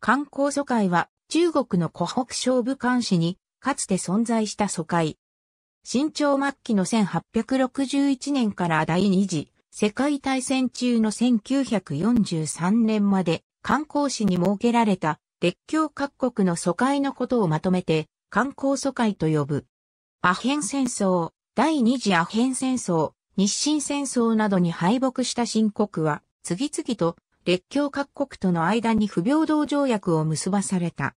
観光疎開は中国の湖北省武漢市にかつて存在した疎開。新朝末期の1861年から第二次世界大戦中の1943年まで観光市に設けられた列強各国の疎開のことをまとめて観光疎開と呼ぶ。アヘン戦争、第二次アヘン戦争、日清戦争などに敗北した新国は次々と列強各国との間に不平等条約を結ばされた。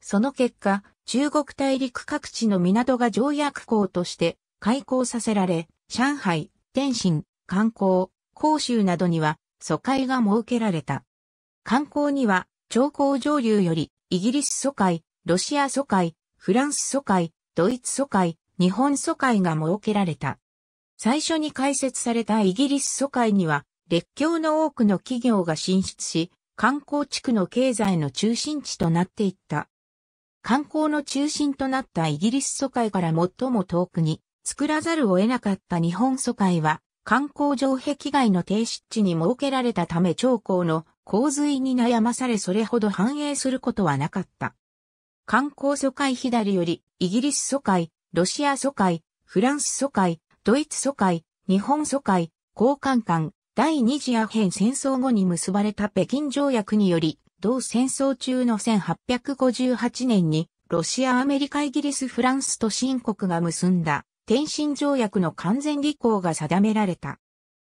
その結果、中国大陸各地の港が条約港として開港させられ、上海、天津、観光、広州などには疎開が設けられた。観光には、長江上流より、イギリス疎開、ロシア疎開、フランス疎開、ドイツ疎開、日本疎開が設けられた。最初に開設されたイギリス疎開には、列強の多くの企業が進出し、観光地区の経済の中心地となっていった。観光の中心となったイギリス疎開から最も遠くに作らざるを得なかった日本疎開は観光城壁外の停止地に設けられたため長江の洪水に悩まされそれほど繁栄することはなかった。観光疎開左よりイギリス疎開、ロシア疎開、フランス疎開、ドイツ疎開、日本疎開、交換間。第二次アヘン戦争後に結ばれた北京条約により、同戦争中の1858年に、ロシア、アメリカ、イギリス、フランスと新国が結んだ、天津条約の完全履行が定められた。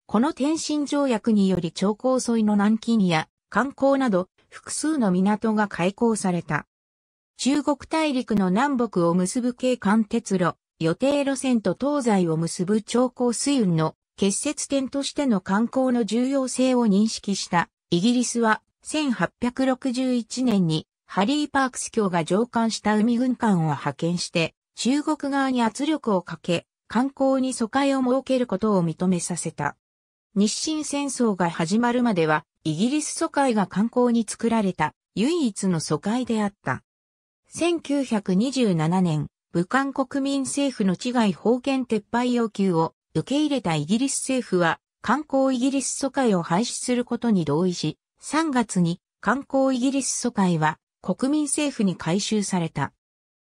この天津条約により長江沿いの南京や観光など複数の港が開港された。中国大陸の南北を結ぶ景観鉄路、予定路線と東西を結ぶ長江水運の結節点としての観光の重要性を認識したイギリスは1861年にハリーパークス卿が上官した海軍艦を派遣して中国側に圧力をかけ観光に疎開を設けることを認めさせた。日清戦争が始まるまではイギリス疎開が観光に作られた唯一の疎開であった。1927年、武漢国民政府の治外封権撤廃要求を受け入れたイギリス政府は観光イギリス疎開を廃止することに同意し、3月に観光イギリス疎開は国民政府に改修された。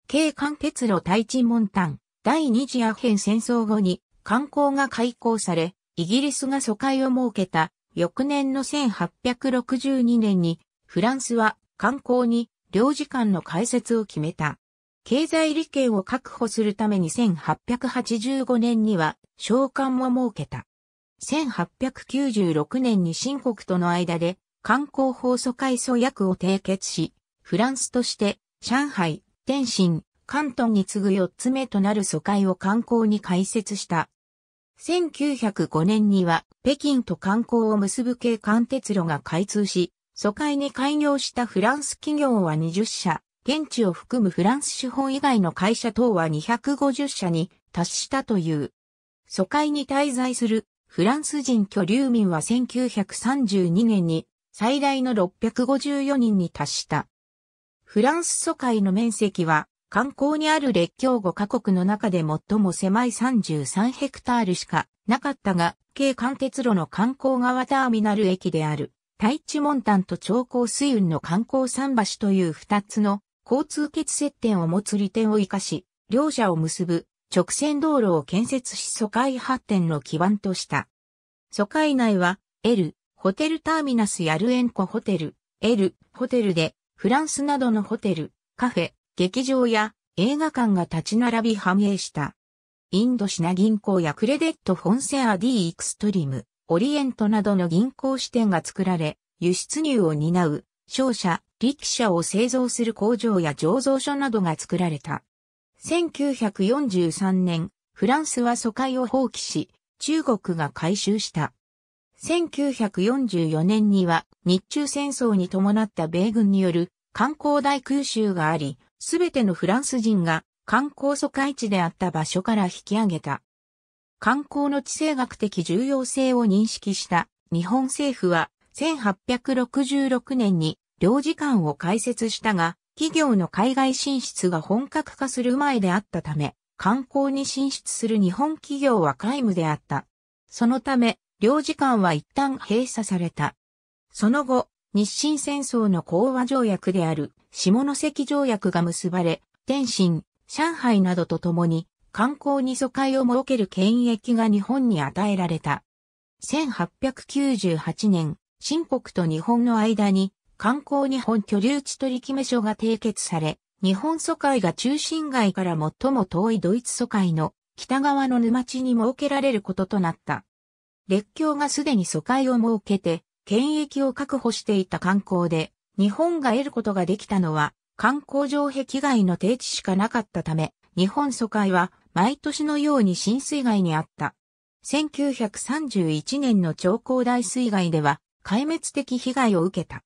京韓鉄路対地門端、第二次アヘン戦争後に観光が開港され、イギリスが疎開を設けた翌年の1862年にフランスは観光に領事館の開設を決めた。経済利権を確保するために1885年には召喚も設けた。1896年に新国との間で観光法疎開疎約を締結し、フランスとして上海、天津、関東に次ぐ4つ目となる疎開を観光に開設した。1905年には北京と観光を結ぶ京関鉄路が開通し、疎開に開業したフランス企業は20社、現地を含むフランス資本以外の会社等は250社に達したという。疎開に滞在するフランス人居留民は1932年に最大の654人に達した。フランス疎開の面積は観光にある列強5カ国の中で最も狭い33ヘクタールしかなかったが、軽貫鉄路の観光側ターミナル駅である、タイチモンタンと長江水運の観光桟橋という2つの交通欠接点を持つ利点を活かし、両者を結ぶ直線道路を建設し疎開発展の基盤とした。疎開内は、L、ホテルターミナスやルエンコホテル、L、ホテルで、フランスなどのホテル、カフェ、劇場や映画館が立ち並び繁栄した。インドシナ銀行やクレデットフォンセアディ・イクストリム、オリエントなどの銀行支店が作られ、輸出入を担う商社、力車を製造する工場や醸造所などが作られた。1943年、フランスは疎開を放棄し、中国が回収した。1944年には日中戦争に伴った米軍による観光大空襲があり、すべてのフランス人が観光疎開地であった場所から引き上げた。観光の地政学的重要性を認識した日本政府は1866年に領事館を開設したが、企業の海外進出が本格化する前であったため、観光に進出する日本企業は皆無であった。そのため、領事館は一旦閉鎖された。その後、日清戦争の講和条約である下関条約が結ばれ、天津、上海などと共に観光に疎開を設ける権益が日本に与えられた。1898年、新国と日本の間に観光日本居留地取り決め書が締結され、日本疎開が中心街から最も遠いドイツ疎開の北側の沼地に設けられることとなった。列強がすでに疎開を設けて、権益を確保していた観光で、日本が得ることができたのは、観光城壁外の定地しかなかったため、日本疎開は毎年のように浸水害にあった。1931年の長江大水害では、壊滅的被害を受けた。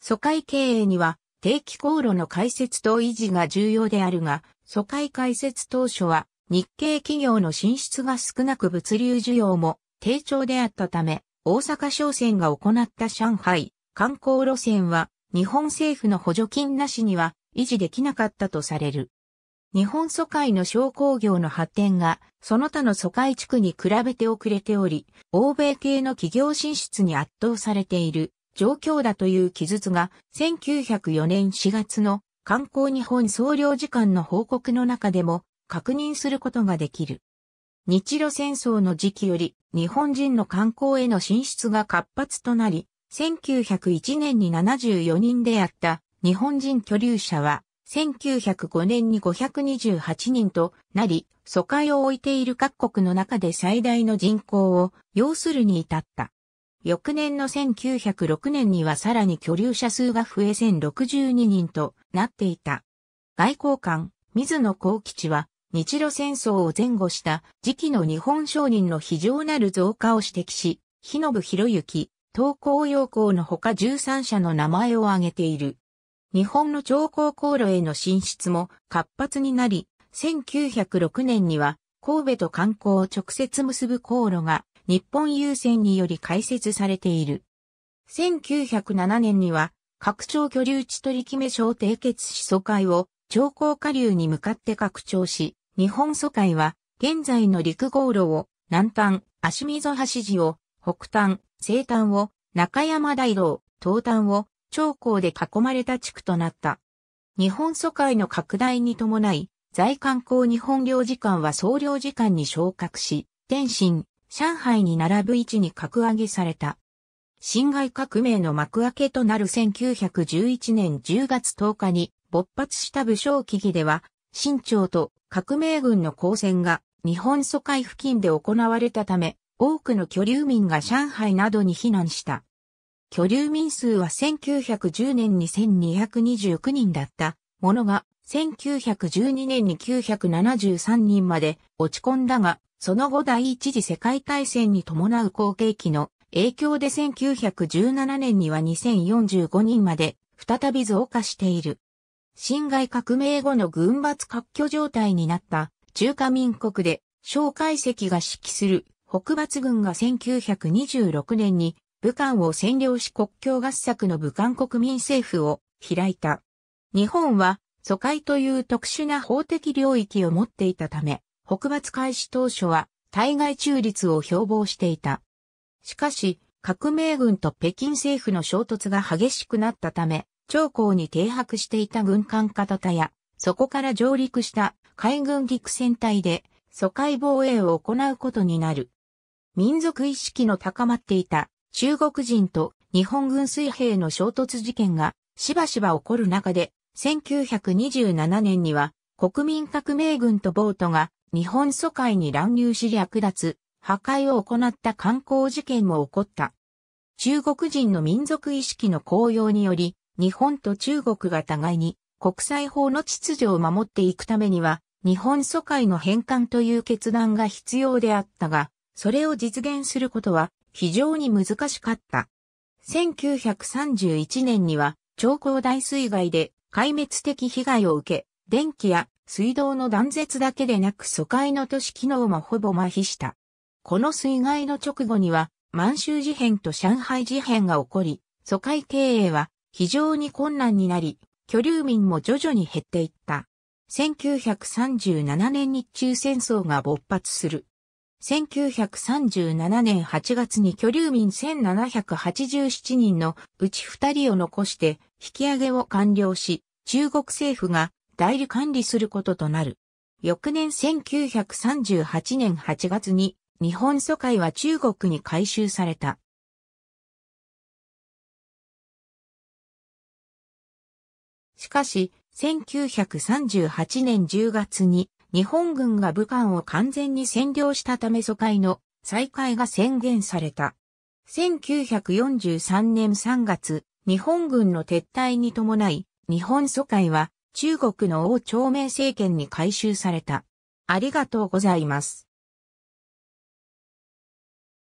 疎開経営には定期航路の開設と維持が重要であるが、疎開開設当初は日系企業の進出が少なく物流需要も低調であったため、大阪商船が行った上海観光路線は日本政府の補助金なしには維持できなかったとされる。日本疎開の商工業の発展がその他の疎開地区に比べて遅れており、欧米系の企業進出に圧倒されている状況だという記述が1904年4月の観光日本総領事館の報告の中でも確認することができる。日露戦争の時期より日本人の観光への進出が活発となり、1901年に74人であった日本人居留者は1905年に528人となり、疎開を置いている各国の中で最大の人口を要するに至った。翌年の1906年にはさらに居留者数が増え1062人となっていた。外交官、水野幸吉は、日露戦争を前後した時期の日本商人の非常なる増加を指摘し、日部博之、東高洋光のほか13社の名前を挙げている。日本の超高航路への進出も活発になり、1906年には神戸と観光を直接結ぶ航路が日本郵船により開設されている。1907年には、拡張居留地取り決め書を締結し疎開を、長江下流に向かって拡張し、日本疎開は、現在の陸号路を、南端、足溝橋地を、北端、西端を、中山大道、東端を、長江で囲まれた地区となった。日本疎開の拡大に伴い、在観光日本領事館は総領事館に昇格し、天津、上海に並ぶ位置に格上げされた。辛亥革命の幕開けとなる1911年10月10日に勃発した武将危機では、新朝と革命軍の交戦が日本疎開付近で行われたため、多くの居留民が上海などに避難した。居留民数は1910年に1229人だったものが、1912年に973人まで落ち込んだが、その後第一次世界大戦に伴う後継期の影響で1917年には2045人まで再び増加している。侵害革命後の軍閥割拠状態になった中華民国で小解石が指揮する北伐軍が1926年に武漢を占領し国境合作の武漢国民政府を開いた。日本は疎開という特殊な法的領域を持っていたため、北伐開始当初は対外中立を標榜していた。しかし、革命軍と北京政府の衝突が激しくなったため、長江に停泊していた軍艦片田や、そこから上陸した海軍陸戦隊で、疎開防衛を行うことになる。民族意識の高まっていた中国人と日本軍水兵の衝突事件がしばしば起こる中で、1927年には国民革命軍とボートが日本疎開に乱入し略奪、破壊を行った観光事件も起こった。中国人の民族意識の高揚により、日本と中国が互いに国際法の秩序を守っていくためには、日本疎開の返還という決断が必要であったが、それを実現することは非常に難しかった。1931年には、長江大水害で壊滅的被害を受け、電気や水道の断絶だけでなく疎開の都市機能もほぼ麻痺した。この水害の直後には、満州事変と上海事変が起こり、疎開経営は非常に困難になり、居留民も徐々に減っていった。1937年日中戦争が勃発する。1937年8月に居留民1787人のうち2人を残して引き上げを完了し、中国政府が代理管理することとなる。翌年1938年8月に日本疎開は中国に改修された。しかし、1938年10月に日本軍が武漢を完全に占領したため疎開の再開が宣言された。1943年3月、日本軍の撤退に伴い、日本疎開は中国の王朝明政権に改修された。ありがとうございます。